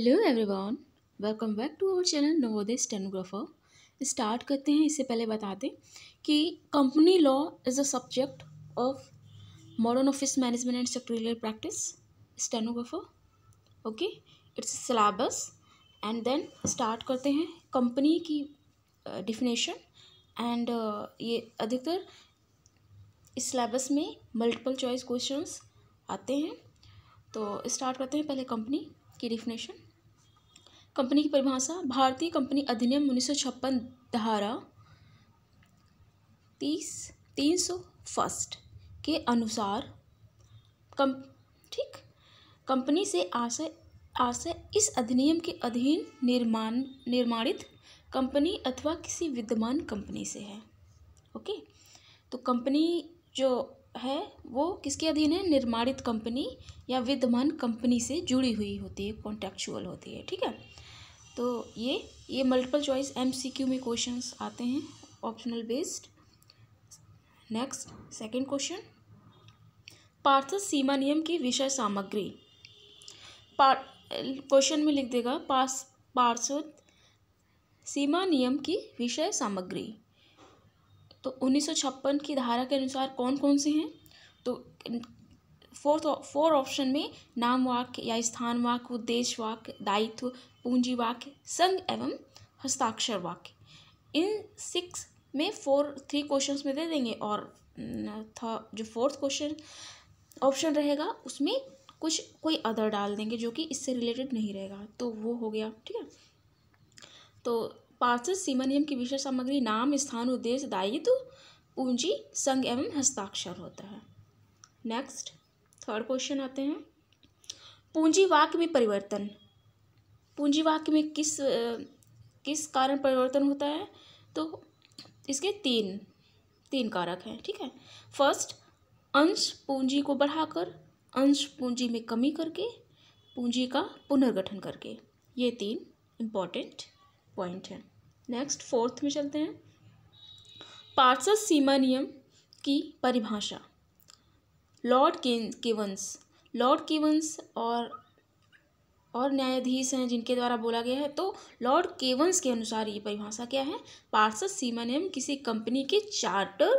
hello everyone welcome back to our channel Navodaya stenographer start करते हैं इससे पहले बता दें कि company law is a subject of modern office management and sectorial practice stenographer okay it's syllabus and then start करते हैं company की डिफिनेशन एंड ये अधिकतर इस सिलेबस में मल्टीपल चॉइस क्वेश्चंस आते हैं तो स्टार्ट करते हैं पहले कंपनी की डिफिनेशन कंपनी की परिभाषा भारतीय कंपनी अधिनियम उन्नीस धारा तीस तीन सौ फर्स्ट के अनुसार कम ठीक कंपनी से आशय आशय इस अधिनियम के अधीन निर्माण निर्माणित कंपनी अथवा किसी विद्यमान कंपनी से है ओके तो कंपनी जो है वो किसके अधीन है निर्माणित कंपनी या विद्यमान कंपनी से जुड़ी हुई होती है कॉन्ट्रेक्चुअल होती है ठीक है तो ये ये मल्टीपल चॉइस एमसीक्यू में क्वेश्चंस आते हैं optional based next second question पार्थ सीमा नियम की विषय सामग्री पार क्वेश्चन में लिख देगा पास पार्षद सीमा नियम की विषय सामग्री तो उन्नीस सौ छप्पन की धारा के अनुसार कौन कौन से हैं तो फोर्थ फोर ऑप्शन में नाम वाक्य या स्थान वाक्य उद्देश्य वाक्य दायित्व पूंजी वाक्य संघ एवं हस्ताक्षर वाक्य इन सिक्स में फोर थ्री क्वेश्चंस में दे देंगे और जो फोर्थ क्वेश्चन ऑप्शन रहेगा उसमें कुछ कोई अदर डाल देंगे जो कि इससे रिलेटेड नहीं रहेगा तो वो हो गया ठीक है तो पार्सल सीमा नियम की विषय सामग्री नाम स्थान उद्देश्य दायित्व पूंजी संघ एवं हस्ताक्षर होता है नेक्स्ट थर्ड क्वेश्चन आते हैं वाक्य में परिवर्तन वाक्य में किस किस कारण परिवर्तन होता है तो इसके तीन तीन कारक हैं ठीक है फर्स्ट अंश पूंजी को बढ़ाकर अंश पूंजी में कमी करके पूंजी का पुनर्गठन करके ये तीन इम्पॉर्टेंट पॉइंट हैं नेक्स्ट फोर्थ में चलते हैं पार्सल सीमा नियम की परिभाषा लॉर्ड केवंस लॉर्ड केवंस और और न्यायाधीश हैं जिनके द्वारा बोला गया है तो लॉर्ड केवंस के अनुसार ये परिभाषा क्या है पार्षद सीमानियम किसी कंपनी के चार्टर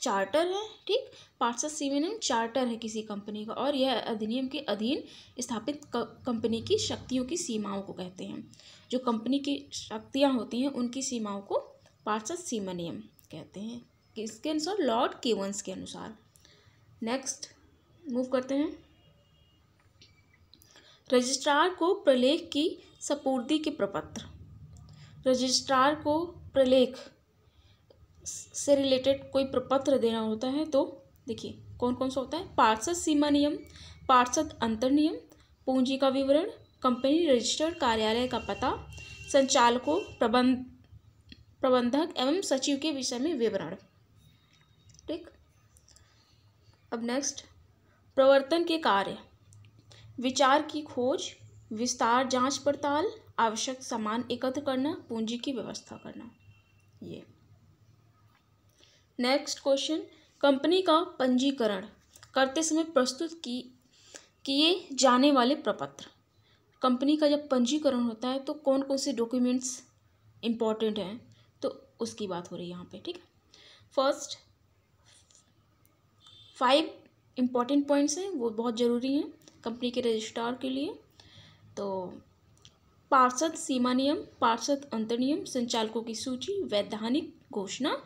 चार्टर है ठीक पार्षद सीमानियम चार्टर है किसी कंपनी का और यह अधिनियम के अधीन स्थापित कंपनी की शक्तियों की सीमाओं को कहते हैं जो कंपनी की शक्तियाँ होती हैं उनकी सीमाओं को पार्षद सीमानियम कहते हैं किसके अनुसार लॉर्ड केवंस के अनुसार नेक्स्ट मूव करते हैं रजिस्ट्रार को प्रलेख की सपूर्दी के प्रपत्र रजिस्ट्रार को प्रलेख से रिलेटेड कोई प्रपत्र देना होता है तो देखिए कौन कौन सा होता है पार्षद सीमा नियम पार्षद अंतर नियम पूंजी का विवरण कंपनी रजिस्टर्ड कार्यालय का पता संचालकों प्रबंध प्रबंधक एवं सचिव के विषय में विवरण ठीक अब नेक्स्ट प्रवर्तन के कार्य विचार की खोज विस्तार जांच पड़ताल आवश्यक सामान एकत्र करना पूंजी की व्यवस्था करना ये नेक्स्ट क्वेश्चन कंपनी का पंजीकरण करते समय प्रस्तुत की किए जाने वाले प्रपत्र कंपनी का जब पंजीकरण होता है तो कौन कौन से डॉक्यूमेंट्स इम्पॉर्टेंट हैं तो उसकी बात हो रही है यहाँ पे ठीक है फर्स्ट फाइव इम्पॉर्टेंट पॉइंट्स हैं वो बहुत ज़रूरी हैं कंपनी के रजिस्ट्रार के लिए तो पार्षद सीमा नियम पार्षद अंतरनियम संचालकों की सूची वैधानिक घोषणा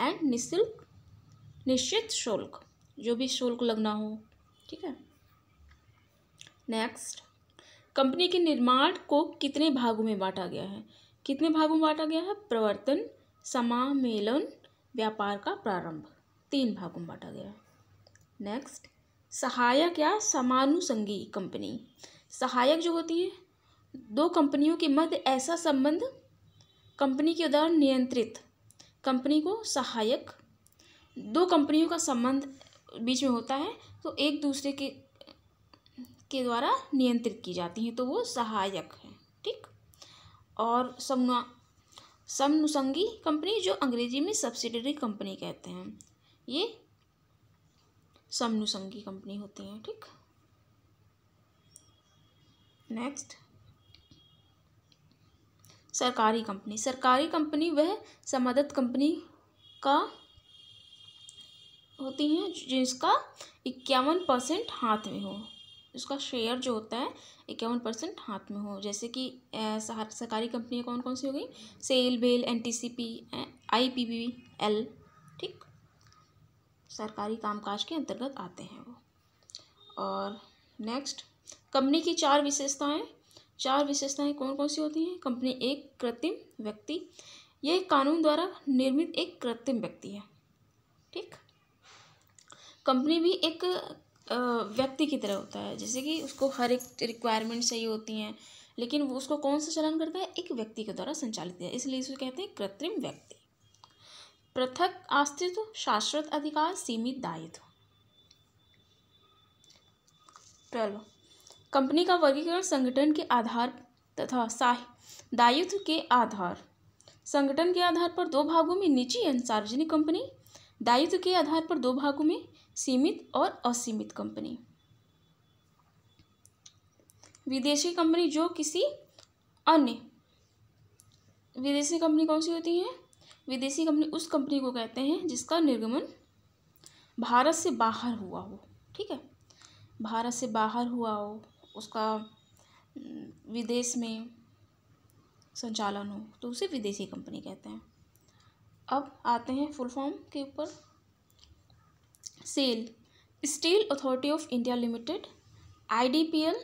एंड निःशुल्क निश्चित शुल्क जो भी शुल्क लगना हो ठीक है नेक्स्ट कंपनी के निर्माण को कितने भागों में बांटा गया है कितने भागों में बांटा गया है प्रवर्तन समामेलन व्यापार का प्रारंभ तीन भागों में बांटा गया है नेक्स्ट सहायक या समानुसंगी कंपनी सहायक जो होती है दो कंपनियों के मध्य ऐसा संबंध कंपनी के उदाहरण नियंत्रित कंपनी को सहायक दो कंपनियों का संबंध बीच में होता है तो एक दूसरे के के द्वारा नियंत्रित की जाती हैं तो वो सहायक हैं ठीक और समना समनुसंगी कंपनी जो अंग्रेजी में सब्सिडरी कंपनी कहते हैं ये समनुसंग की कंपनी होती हैं ठीक नेक्स्ट सरकारी कंपनी सरकारी कंपनी वह समदत कंपनी का होती हैं जिसका इक्यावन परसेंट हाथ में हो उसका शेयर जो होता है इक्यावन परसेंट हाथ में हो जैसे कि सरकारी कंपनियाँ कौन कौन सी हो गई SAIL BEL N T C P I P B L ठीक सरकारी कामकाज के अंतर्गत आते हैं वो और नेक्स्ट कंपनी की चार विशेषताएं चार विशेषताएं कौन कौन सी होती हैं कंपनी एक कृत्रिम व्यक्ति ये कानून द्वारा निर्मित एक कृत्रिम व्यक्ति है ठीक कंपनी भी एक व्यक्ति की तरह होता है जैसे कि उसको हर एक रिक्वायरमेंट सही होती हैं लेकिन वो उसको कौन सा चलन करता है एक व्यक्ति के द्वारा संचालित है इसलिए इसको कहते हैं कृत्रिम व्यक्ति पृथक अस्तित्व शाश्वत अधिकार सीमित दायित्व ट्वेल्व कंपनी का वर्गीकरण संगठन के आधार तथा दायित्व के आधार संगठन के आधार पर दो भागों में निजी एवं सार्वजनिक कंपनी दायित्व के आधार पर दो भागों में सीमित और असीमित कंपनी विदेशी कंपनी जो किसी अन्य विदेशी कंपनी कौन सी होती है विदेशी कंपनी उस कंपनी को कहते हैं जिसका निर्गमन भारत से बाहर हुआ हो ठीक है भारत से बाहर हुआ हो उसका विदेश में संचालन हो तो उसे विदेशी कंपनी कहते हैं अब आते हैं फुल फॉर्म के ऊपर SAIL steel authority of India limited IDPL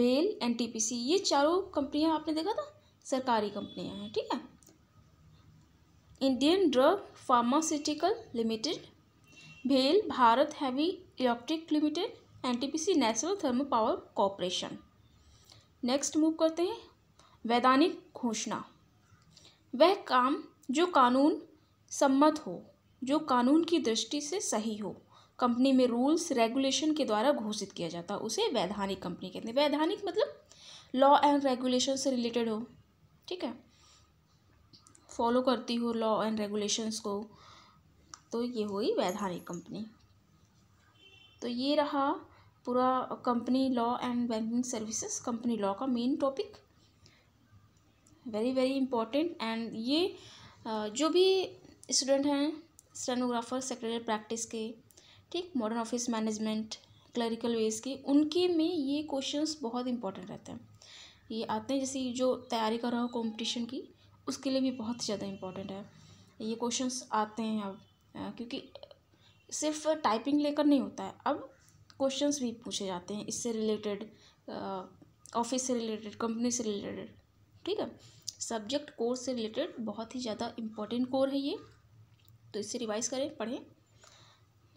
BEL NTPC ये चारों कंपनियां आपने देखा था सरकारी कंपनियां हैं ठीक है इंडियन ड्रग फार्मास्यूटिकल लिमिटेड भेल Bharat heavy electric limited C national thermal power corporation next move करते हैं वैधानिक घोषणा वह काम जो कानून सम्मत हो जो कानून की दृष्टि से सही हो कंपनी में रूल्स रेगुलेशन के द्वारा घोषित किया जाता है उसे वैधानिक कंपनी कहते हैं वैधानिक मतलब लॉ एंड रेगुलेशन से रिलेटेड हो ठीक है फॉलो करती हो लॉ एंड रेगुलेशंस को तो ये हुई वैधानिक कंपनी तो ये रहा पूरा company law and banking services company law का main topic very very important and ये जो भी स्टूडेंट हैं स्टेनोग्राफर सेक्रेटरी प्रैक्टिस के ठीक मॉडर्न ऑफिस मैनेजमेंट क्लरिकल वेज के उनके में ये क्वेश्चंस बहुत इंपॉर्टेंट रहते हैं ये आते हैं जैसे जो तैयारी कर रहा हो कंपटीशन की उसके लिए भी बहुत ज़्यादा इम्पॉर्टेंट है ये क्वेश्चन आते हैं अब क्योंकि सिर्फ टाइपिंग लेकर नहीं होता है अब क्वेश्चंस भी पूछे जाते हैं इससे रिलेटेड ऑफिस से रिलेटेड कंपनी से रिलेटेड ठीक है सब्जेक्ट कोर से रिलेटेड बहुत ही ज़्यादा इम्पोर्टेंट कोर है ये तो इससे रिवाइज करें पढ़ें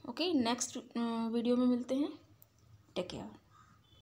ओके नेक्स्ट वीडियो में मिलते हैं टेक केयर